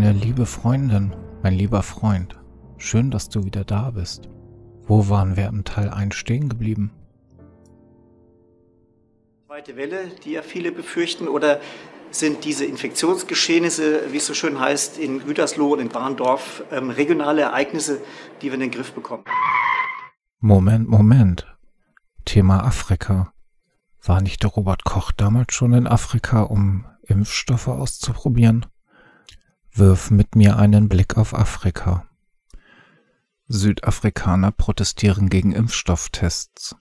Meine liebe Freundin, mein lieber Freund, schön, dass du wieder da bist. Wo waren wir im Teil 1 stehen geblieben? Zweite Welle, die ja viele befürchten, oder sind diese Infektionsgeschehnisse, wie es so schön heißt, in Gütersloh und in Barndorf ähm, regionale Ereignisse, die wir in den Griff bekommen? Moment, Moment. Thema Afrika. War nicht der Robert Koch damals schon in Afrika, um Impfstoffe auszuprobieren? Wirf mit mir einen Blick auf Afrika. Südafrikaner protestieren gegen Impfstofftests.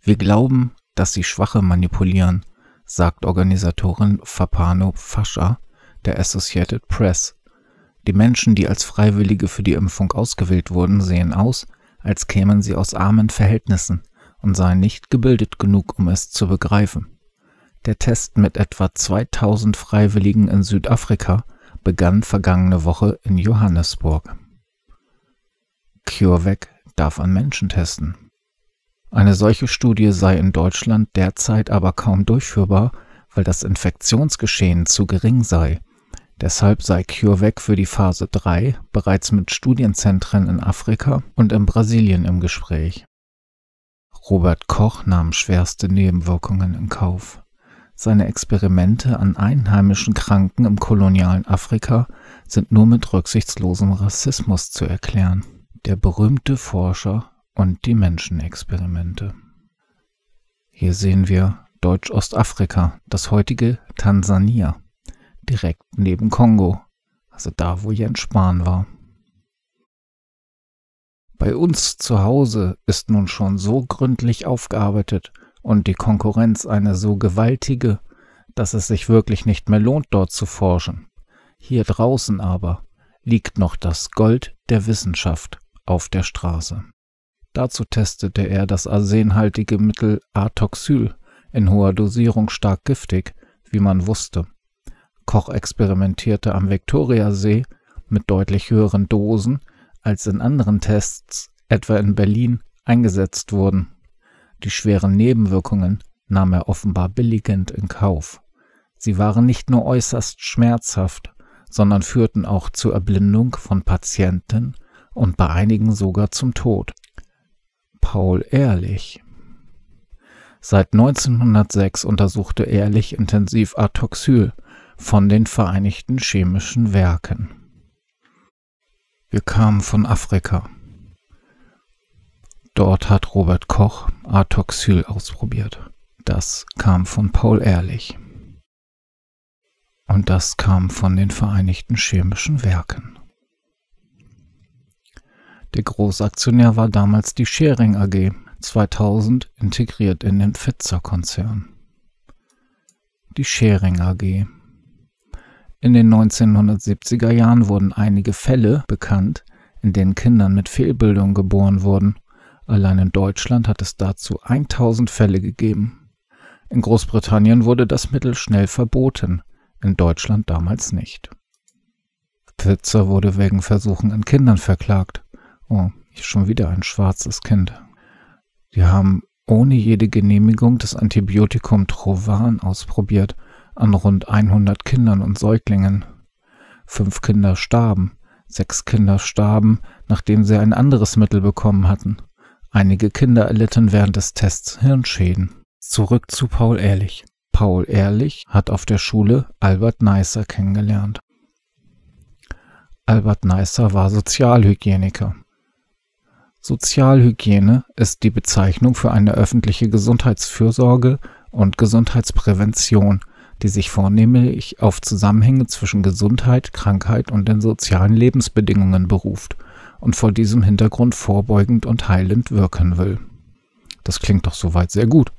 Wir glauben, dass sie Schwache manipulieren, sagt Organisatorin Fapano Fascha der Associated Press. Die Menschen, die als Freiwillige für die Impfung ausgewählt wurden, sehen aus, als kämen sie aus armen Verhältnissen und seien nicht gebildet genug, um es zu begreifen. Der Test mit etwa 2000 Freiwilligen in Südafrika begann vergangene Woche in Johannesburg. CureVac darf an Menschen testen. Eine solche Studie sei in Deutschland derzeit aber kaum durchführbar, weil das Infektionsgeschehen zu gering sei. Deshalb sei CureVac für die Phase 3 bereits mit Studienzentren in Afrika und in Brasilien im Gespräch. Robert Koch nahm schwerste Nebenwirkungen in Kauf. Seine Experimente an einheimischen Kranken im kolonialen Afrika sind nur mit rücksichtslosem Rassismus zu erklären. Der berühmte Forscher und die Menschenexperimente. Hier sehen wir Deutsch-Ostafrika, das heutige Tansania, direkt neben Kongo, also da, wo Jens Spahn war. Bei uns zu Hause ist nun schon so gründlich aufgearbeitet, und die Konkurrenz eine so gewaltige, dass es sich wirklich nicht mehr lohnt, dort zu forschen. Hier draußen aber liegt noch das Gold der Wissenschaft auf der Straße. Dazu testete er das arsenhaltige Mittel Atoxyl, in hoher Dosierung stark giftig, wie man wusste. Koch experimentierte am Viktoriasee mit deutlich höheren Dosen, als in anderen Tests, etwa in Berlin, eingesetzt wurden. Die schweren Nebenwirkungen nahm er offenbar billigend in Kauf. Sie waren nicht nur äußerst schmerzhaft, sondern führten auch zur Erblindung von Patienten und bei einigen sogar zum Tod. Paul Ehrlich Seit 1906 untersuchte Ehrlich intensiv Atoxyl von den Vereinigten Chemischen Werken. Wir kamen von Afrika. Dort hat Robert Koch Atoxyl ausprobiert. Das kam von Paul Ehrlich. Und das kam von den Vereinigten Chemischen Werken. Der Großaktionär war damals die Schering AG, 2000 integriert in den pfizer konzern Die Schering AG. In den 1970er Jahren wurden einige Fälle bekannt, in denen Kindern mit Fehlbildungen geboren wurden Allein in Deutschland hat es dazu 1000 Fälle gegeben. In Großbritannien wurde das Mittel schnell verboten, in Deutschland damals nicht. Pfitzer wurde wegen Versuchen an Kindern verklagt. Oh, schon wieder ein schwarzes Kind. Die haben ohne jede Genehmigung das Antibiotikum Trovan ausprobiert an rund 100 Kindern und Säuglingen. Fünf Kinder starben, sechs Kinder starben, nachdem sie ein anderes Mittel bekommen hatten. Einige Kinder erlitten während des Tests Hirnschäden. Zurück zu Paul Ehrlich. Paul Ehrlich hat auf der Schule Albert Neisser kennengelernt. Albert Neisser war Sozialhygieniker. Sozialhygiene ist die Bezeichnung für eine öffentliche Gesundheitsfürsorge und Gesundheitsprävention, die sich vornehmlich auf Zusammenhänge zwischen Gesundheit, Krankheit und den sozialen Lebensbedingungen beruft – und vor diesem Hintergrund vorbeugend und heilend wirken will. Das klingt doch soweit sehr gut.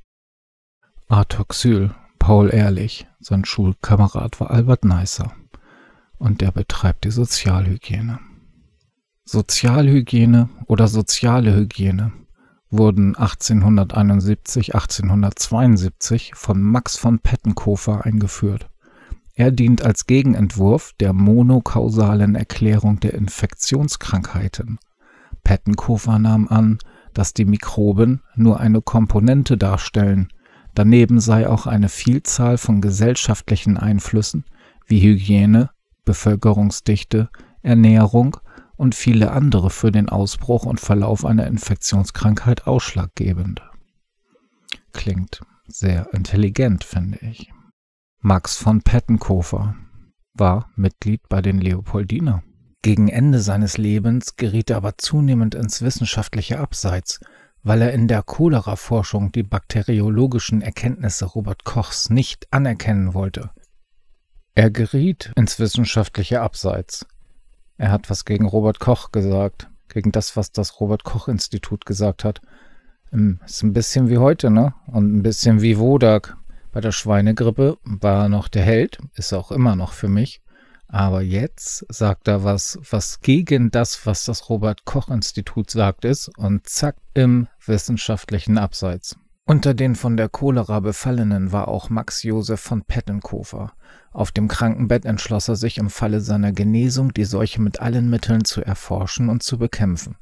Arthur Xyl, Paul Ehrlich, sein Schulkamerad war Albert Neisser und der betreibt die Sozialhygiene. Sozialhygiene oder soziale Hygiene wurden 1871, 1872 von Max von Pettenkofer eingeführt. Er dient als Gegenentwurf der monokausalen Erklärung der Infektionskrankheiten. Pettenkofer nahm an, dass die Mikroben nur eine Komponente darstellen. Daneben sei auch eine Vielzahl von gesellschaftlichen Einflüssen wie Hygiene, Bevölkerungsdichte, Ernährung und viele andere für den Ausbruch und Verlauf einer Infektionskrankheit ausschlaggebend. Klingt sehr intelligent, finde ich. Max von Pettenkofer war Mitglied bei den Leopoldiner. Gegen Ende seines Lebens geriet er aber zunehmend ins wissenschaftliche Abseits, weil er in der Cholera-Forschung die bakteriologischen Erkenntnisse Robert Kochs nicht anerkennen wollte. Er geriet ins wissenschaftliche Abseits. Er hat was gegen Robert Koch gesagt, gegen das, was das Robert Koch-Institut gesagt hat. Hm, ist ein bisschen wie heute, ne? Und ein bisschen wie Wodak bei der Schweinegrippe war er noch der Held, ist er auch immer noch für mich. Aber jetzt sagt er was, was gegen das, was das Robert-Koch-Institut sagt, ist und zack im wissenschaftlichen Abseits. Unter den von der Cholera Befallenen war auch Max Josef von Pettenkofer. Auf dem Krankenbett entschloss er sich im Falle seiner Genesung, die Seuche mit allen Mitteln zu erforschen und zu bekämpfen.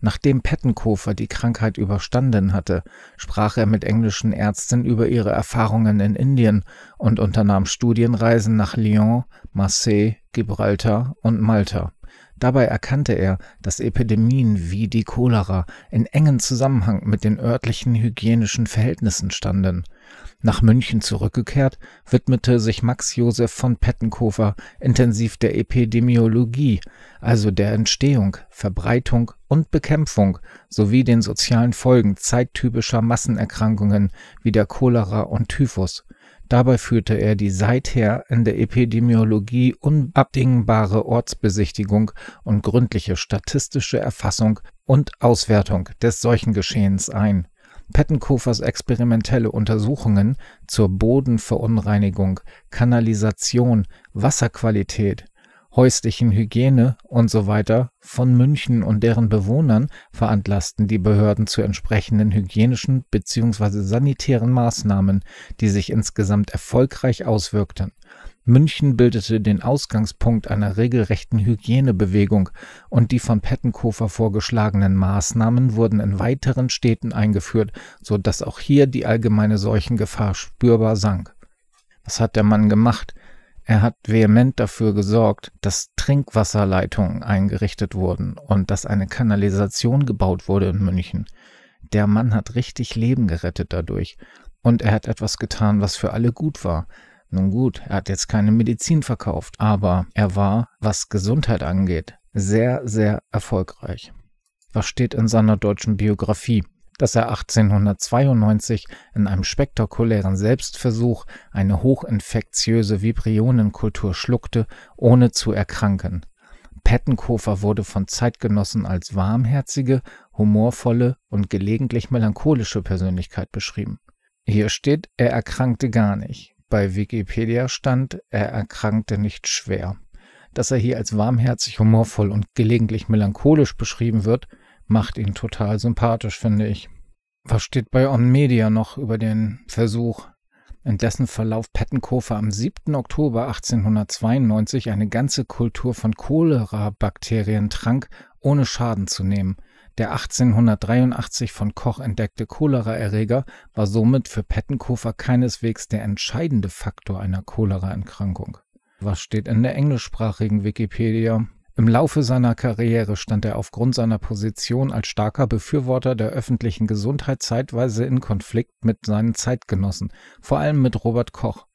Nachdem Pettenkofer die Krankheit überstanden hatte, sprach er mit englischen Ärzten über ihre Erfahrungen in Indien und unternahm Studienreisen nach Lyon, Marseille, Gibraltar und Malta Dabei erkannte er, dass Epidemien wie die Cholera in engen Zusammenhang mit den örtlichen hygienischen Verhältnissen standen. Nach München zurückgekehrt, widmete sich Max Josef von Pettenkofer intensiv der Epidemiologie, also der Entstehung, Verbreitung und Bekämpfung sowie den sozialen Folgen zeittypischer Massenerkrankungen wie der Cholera und Typhus. Dabei führte er die seither in der Epidemiologie unabdingbare Ortsbesichtigung und gründliche statistische Erfassung und Auswertung des Seuchengeschehens ein. Pettenkofers experimentelle Untersuchungen zur Bodenverunreinigung, Kanalisation, Wasserqualität häuslichen Hygiene und So weiter von München und deren Bewohnern veranlassten die Behörden zu entsprechenden hygienischen bzw. sanitären Maßnahmen, die sich insgesamt erfolgreich auswirkten. München bildete den Ausgangspunkt einer regelrechten Hygienebewegung und die von Pettenkofer vorgeschlagenen Maßnahmen wurden in weiteren Städten eingeführt, so dass auch hier die allgemeine Seuchengefahr spürbar sank. Was hat der Mann gemacht? Er hat vehement dafür gesorgt, dass Trinkwasserleitungen eingerichtet wurden und dass eine Kanalisation gebaut wurde in München. Der Mann hat richtig Leben gerettet dadurch. Und er hat etwas getan, was für alle gut war. Nun gut, er hat jetzt keine Medizin verkauft, aber er war, was Gesundheit angeht, sehr, sehr erfolgreich. Was steht in seiner deutschen Biografie? dass er 1892 in einem spektakulären Selbstversuch eine hochinfektiöse Vibrionenkultur schluckte, ohne zu erkranken. Pettenkofer wurde von Zeitgenossen als warmherzige, humorvolle und gelegentlich melancholische Persönlichkeit beschrieben. Hier steht, er erkrankte gar nicht. Bei Wikipedia stand, er erkrankte nicht schwer. Dass er hier als warmherzig, humorvoll und gelegentlich melancholisch beschrieben wird, macht ihn total sympathisch, finde ich. Was steht bei On Media noch über den Versuch, in dessen Verlauf Pettenkofer am 7. Oktober 1892 eine ganze Kultur von Cholera-Bakterien trank, ohne Schaden zu nehmen? Der 1883 von Koch entdeckte Choleraerreger war somit für Pettenkofer keineswegs der entscheidende Faktor einer Choleraerkrankung. Was steht in der englischsprachigen Wikipedia? Im Laufe seiner Karriere stand er aufgrund seiner Position als starker Befürworter der öffentlichen Gesundheit zeitweise in Konflikt mit seinen Zeitgenossen, vor allem mit Robert Koch.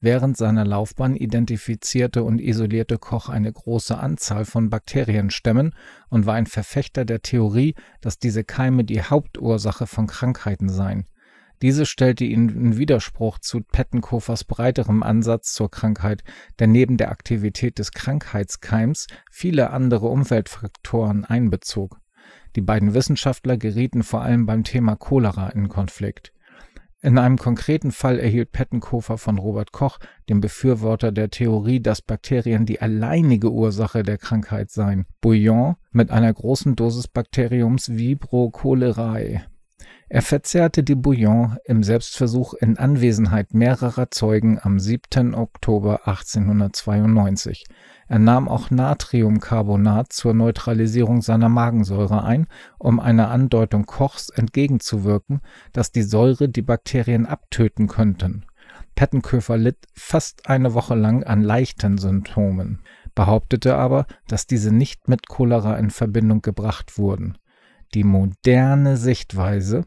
Während seiner Laufbahn identifizierte und isolierte Koch eine große Anzahl von Bakterienstämmen und war ein Verfechter der Theorie, dass diese Keime die Hauptursache von Krankheiten seien diese stellte ihn in Widerspruch zu Pettenkofers breiterem Ansatz zur Krankheit, der neben der Aktivität des Krankheitskeims viele andere Umweltfaktoren einbezog. Die beiden Wissenschaftler gerieten vor allem beim Thema Cholera in Konflikt. In einem konkreten Fall erhielt Pettenkofer von Robert Koch, dem Befürworter der Theorie, dass Bakterien die alleinige Ursache der Krankheit seien, Bouillon mit einer großen Dosis Bakteriums Vibrocholerae er verzehrte die Bouillon im Selbstversuch in Anwesenheit mehrerer Zeugen am 7. Oktober 1892. Er nahm auch Natriumcarbonat zur Neutralisierung seiner Magensäure ein, um einer Andeutung Kochs entgegenzuwirken, dass die Säure die Bakterien abtöten könnten. Pettenköfer litt fast eine Woche lang an leichten Symptomen, behauptete aber, dass diese nicht mit Cholera in Verbindung gebracht wurden. Die moderne Sichtweise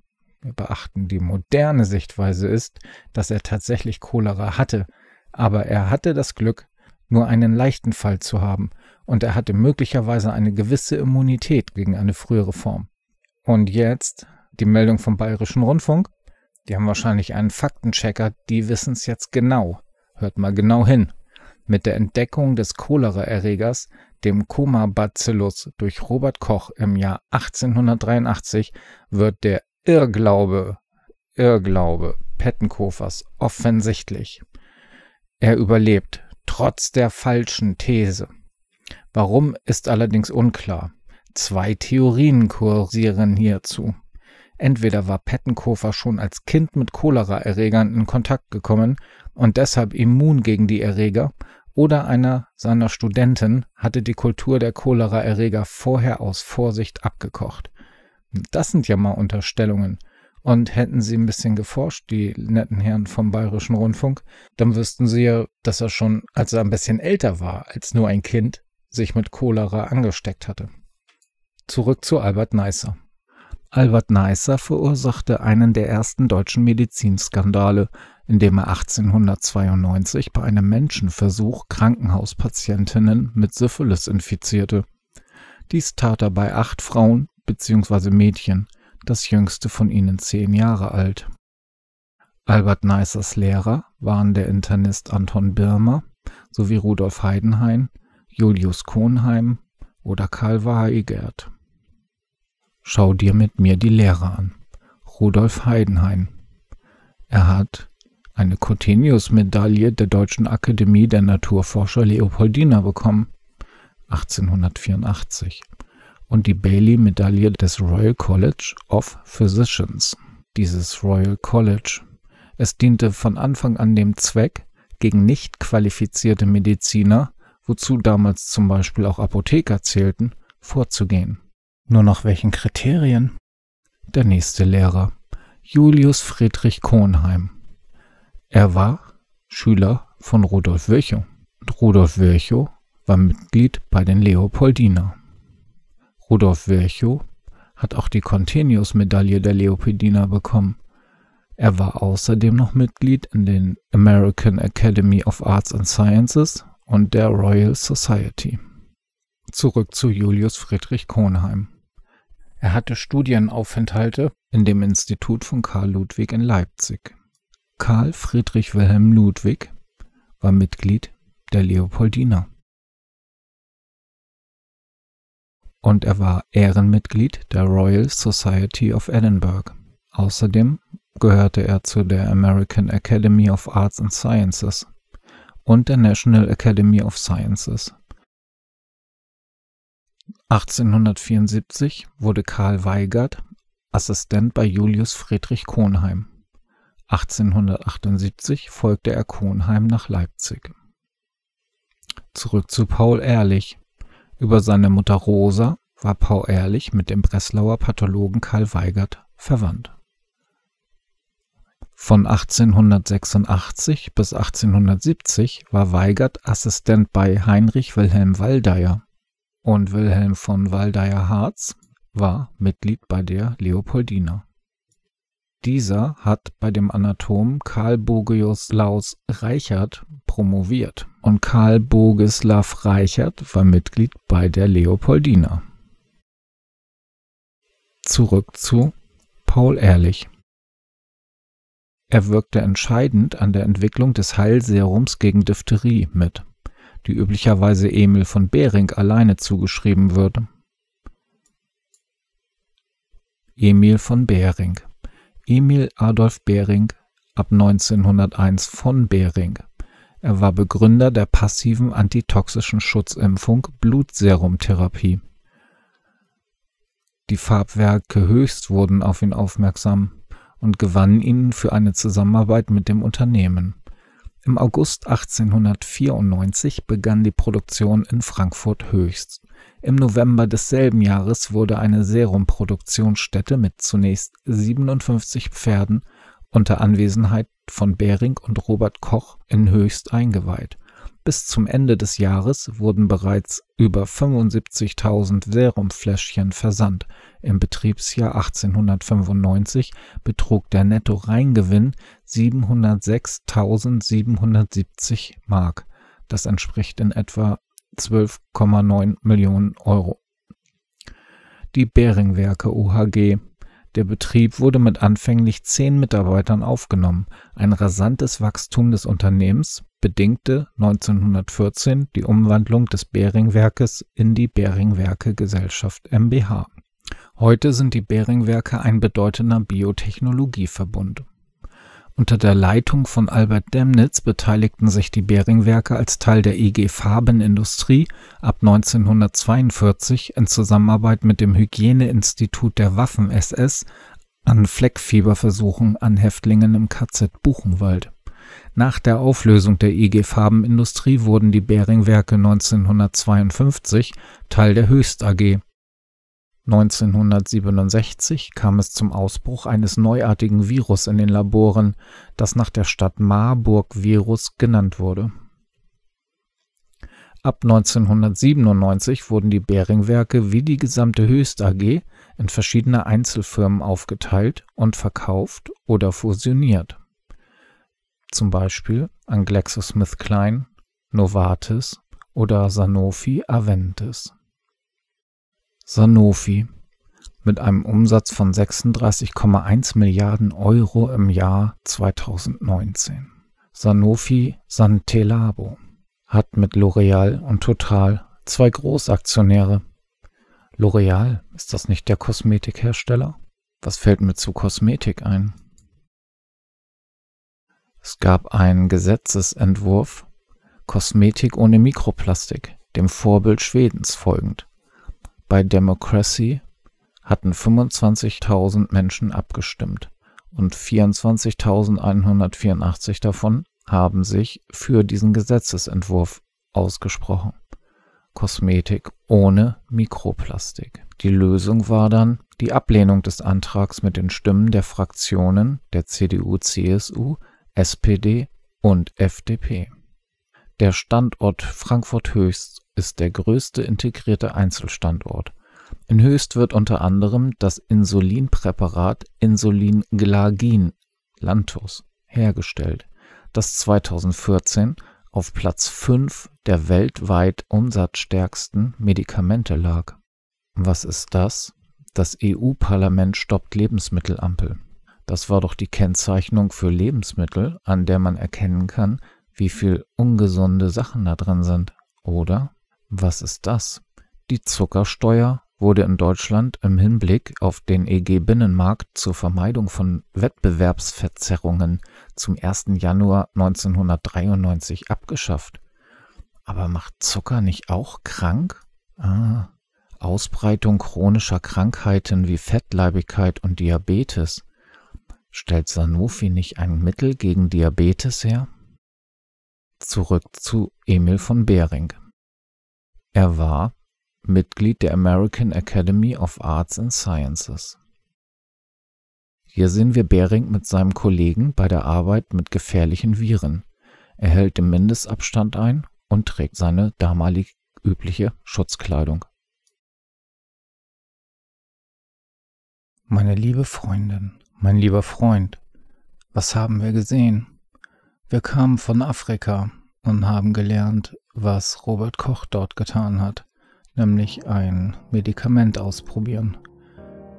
beachten, die moderne Sichtweise ist, dass er tatsächlich Cholera hatte, aber er hatte das Glück, nur einen leichten Fall zu haben, und er hatte möglicherweise eine gewisse Immunität gegen eine frühere Form. Und jetzt die Meldung vom Bayerischen Rundfunk. Die haben wahrscheinlich einen Faktenchecker, die wissen es jetzt genau. Hört mal genau hin. Mit der Entdeckung des Choleraerregers, dem Coma bacillus durch Robert Koch im Jahr 1883, wird der Irrglaube, Irrglaube Pettenkofers offensichtlich. Er überlebt, trotz der falschen These. Warum ist allerdings unklar. Zwei Theorien kursieren hierzu. Entweder war Pettenkofer schon als Kind mit Choleraerregern in Kontakt gekommen und deshalb immun gegen die Erreger, oder einer seiner Studenten hatte die Kultur der Choleraerreger vorher aus Vorsicht abgekocht. Das sind ja mal Unterstellungen. Und hätten sie ein bisschen geforscht, die netten Herren vom Bayerischen Rundfunk, dann wüssten sie ja, dass er schon, als er ein bisschen älter war als nur ein Kind, sich mit Cholera angesteckt hatte. Zurück zu Albert Neisser. Albert Neisser verursachte einen der ersten deutschen Medizinskandale, indem er 1892 bei einem Menschenversuch Krankenhauspatientinnen mit Syphilis infizierte. Dies tat er bei acht Frauen bzw. Mädchen, das jüngste von ihnen zehn Jahre alt. Albert Neissers Lehrer waren der Internist Anton Birmer sowie Rudolf Heidenhain, Julius Kohnheim oder Karl Weigert. Schau dir mit mir die Lehrer an. Rudolf Heidenhain. Er hat eine cotenius medaille der Deutschen Akademie der Naturforscher Leopoldina bekommen, 1884, und die Bailey-Medaille des Royal College of Physicians. Dieses Royal College. Es diente von Anfang an dem Zweck, gegen nicht qualifizierte Mediziner, wozu damals zum Beispiel auch Apotheker zählten, vorzugehen. Nur nach welchen Kriterien? Der nächste Lehrer, Julius Friedrich Kohnheim. Er war Schüler von Rudolf Virchow. Und Rudolf Virchow war Mitglied bei den Leopoldiner. Rudolf Virchow hat auch die Continuous-Medaille der Leopoldina bekommen. Er war außerdem noch Mitglied in den American Academy of Arts and Sciences und der Royal Society. Zurück zu Julius Friedrich Kohnheim. Er hatte Studienaufenthalte in dem Institut von Karl Ludwig in Leipzig. Karl Friedrich Wilhelm Ludwig war Mitglied der Leopoldina. und er war Ehrenmitglied der Royal Society of Edinburgh. Außerdem gehörte er zu der American Academy of Arts and Sciences und der National Academy of Sciences. 1874 wurde Karl Weigert Assistent bei Julius Friedrich Kohnheim. 1878 folgte er Kohnheim nach Leipzig. Zurück zu Paul Ehrlich. Über seine Mutter Rosa war Paul Ehrlich mit dem Breslauer Pathologen Karl Weigert verwandt. Von 1886 bis 1870 war Weigert Assistent bei Heinrich Wilhelm Waldeyer und Wilhelm von Waldeyer-Harz war Mitglied bei der Leopoldina. Dieser hat bei dem Anatom Karl Bogius Laus Reichert promoviert und Karl Bogislav Reichert war Mitglied bei der Leopoldina. Zurück zu Paul Ehrlich. Er wirkte entscheidend an der Entwicklung des Heilserums gegen Diphtherie mit, die üblicherweise Emil von Behring alleine zugeschrieben wird. Emil von Behring Emil Adolf Bering ab 1901 von Bering. Er war Begründer der passiven antitoxischen Schutzimpfung Blutserumtherapie. Die Farbwerke Höchst wurden auf ihn aufmerksam und gewannen ihn für eine Zusammenarbeit mit dem Unternehmen. Im August 1894 begann die Produktion in Frankfurt Höchst. Im November desselben Jahres wurde eine Serumproduktionsstätte mit zunächst 57 Pferden unter Anwesenheit von Bering und Robert Koch in Höchst eingeweiht. Bis zum Ende des Jahres wurden bereits über 75.000 Serumfläschchen versandt. Im Betriebsjahr 1895 betrug der Netto-Reingewinn 706.770 Mark. Das entspricht in etwa 12,9 Millionen Euro. Die Beringwerke OHG. Der Betrieb wurde mit anfänglich zehn Mitarbeitern aufgenommen. Ein rasantes Wachstum des Unternehmens bedingte 1914 die Umwandlung des Beringwerkes in die Beringwerke Gesellschaft mbH. Heute sind die Beringwerke ein bedeutender Biotechnologieverbund. Unter der Leitung von Albert Demnitz beteiligten sich die Beringwerke als Teil der IG e Farbenindustrie ab 1942 in Zusammenarbeit mit dem Hygieneinstitut der Waffen-SS an Fleckfieberversuchen an Häftlingen im KZ Buchenwald. Nach der Auflösung der IG e Farbenindustrie wurden die Beringwerke 1952 Teil der Höchst AG 1967 kam es zum Ausbruch eines neuartigen Virus in den Laboren, das nach der Stadt Marburg-Virus genannt wurde. Ab 1997 wurden die Beringwerke wie die gesamte Höchst AG in verschiedene Einzelfirmen aufgeteilt und verkauft oder fusioniert. Zum Beispiel an GlaxoSmithKline, Novartis oder Sanofi Aventis. Sanofi mit einem Umsatz von 36,1 Milliarden Euro im Jahr 2019. Sanofi Santelabo hat mit L'Oreal und Total zwei Großaktionäre. L'Oreal, ist das nicht der Kosmetikhersteller? Was fällt mir zu Kosmetik ein? Es gab einen Gesetzesentwurf Kosmetik ohne Mikroplastik, dem Vorbild Schwedens folgend, bei Democracy hatten 25.000 Menschen abgestimmt und 24.184 davon haben sich für diesen Gesetzesentwurf ausgesprochen. Kosmetik ohne Mikroplastik. Die Lösung war dann die Ablehnung des Antrags mit den Stimmen der Fraktionen der CDU, CSU, SPD und FDP. Der Standort Frankfurt Höchst ist der größte integrierte Einzelstandort. In Höchst wird unter anderem das Insulinpräparat Insulinglagin (Lantus) hergestellt, das 2014 auf Platz 5 der weltweit umsatzstärksten Medikamente lag. Was ist das? Das EU-Parlament stoppt Lebensmittelampel. Das war doch die Kennzeichnung für Lebensmittel, an der man erkennen kann, wie viel ungesunde Sachen da drin sind, oder? Was ist das? Die Zuckersteuer wurde in Deutschland im Hinblick auf den EG-Binnenmarkt zur Vermeidung von Wettbewerbsverzerrungen zum 1. Januar 1993 abgeschafft. Aber macht Zucker nicht auch krank? Ah, Ausbreitung chronischer Krankheiten wie Fettleibigkeit und Diabetes. Stellt Sanofi nicht ein Mittel gegen Diabetes her? Zurück zu Emil von Behring. Er war Mitglied der American Academy of Arts and Sciences. Hier sehen wir Bering mit seinem Kollegen bei der Arbeit mit gefährlichen Viren. Er hält den Mindestabstand ein und trägt seine damalig übliche Schutzkleidung. Meine liebe Freundin, mein lieber Freund, was haben wir gesehen? Wir kamen von Afrika, und haben gelernt, was Robert Koch dort getan hat, nämlich ein Medikament ausprobieren.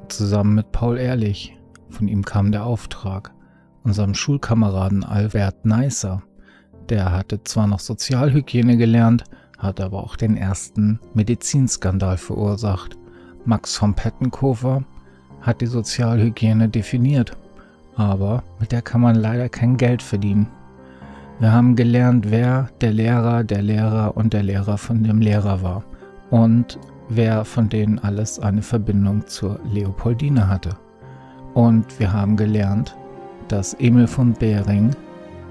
Zusammen mit Paul Ehrlich, von ihm kam der Auftrag, unserem Schulkameraden Albert Neisser. Der hatte zwar noch Sozialhygiene gelernt, hat aber auch den ersten Medizinskandal verursacht. Max von Pettenkofer hat die Sozialhygiene definiert, aber mit der kann man leider kein Geld verdienen. Wir haben gelernt, wer der Lehrer, der Lehrer und der Lehrer von dem Lehrer war und wer von denen alles eine Verbindung zur Leopoldine hatte. Und wir haben gelernt, dass Emil von Behring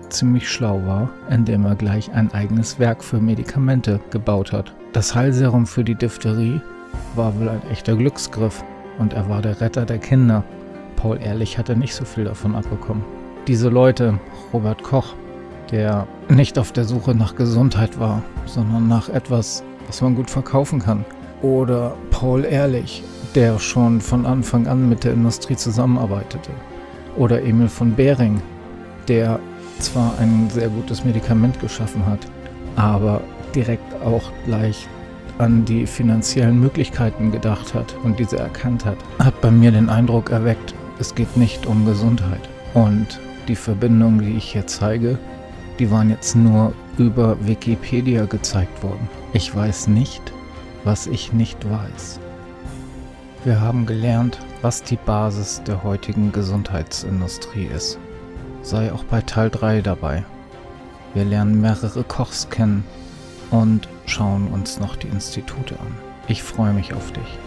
ziemlich schlau war, indem er gleich ein eigenes Werk für Medikamente gebaut hat. Das Heilserum für die Diphtherie war wohl ein echter Glücksgriff und er war der Retter der Kinder. Paul Ehrlich hatte nicht so viel davon abbekommen. Diese Leute, Robert Koch, der nicht auf der Suche nach Gesundheit war, sondern nach etwas, was man gut verkaufen kann. Oder Paul Ehrlich, der schon von Anfang an mit der Industrie zusammenarbeitete. Oder Emil von Behring, der zwar ein sehr gutes Medikament geschaffen hat, aber direkt auch gleich an die finanziellen Möglichkeiten gedacht hat und diese erkannt hat, hat bei mir den Eindruck erweckt, es geht nicht um Gesundheit. Und die Verbindung, die ich hier zeige, die waren jetzt nur über Wikipedia gezeigt worden. Ich weiß nicht, was ich nicht weiß. Wir haben gelernt, was die Basis der heutigen Gesundheitsindustrie ist. Sei auch bei Teil 3 dabei. Wir lernen mehrere Kochs kennen und schauen uns noch die Institute an. Ich freue mich auf dich.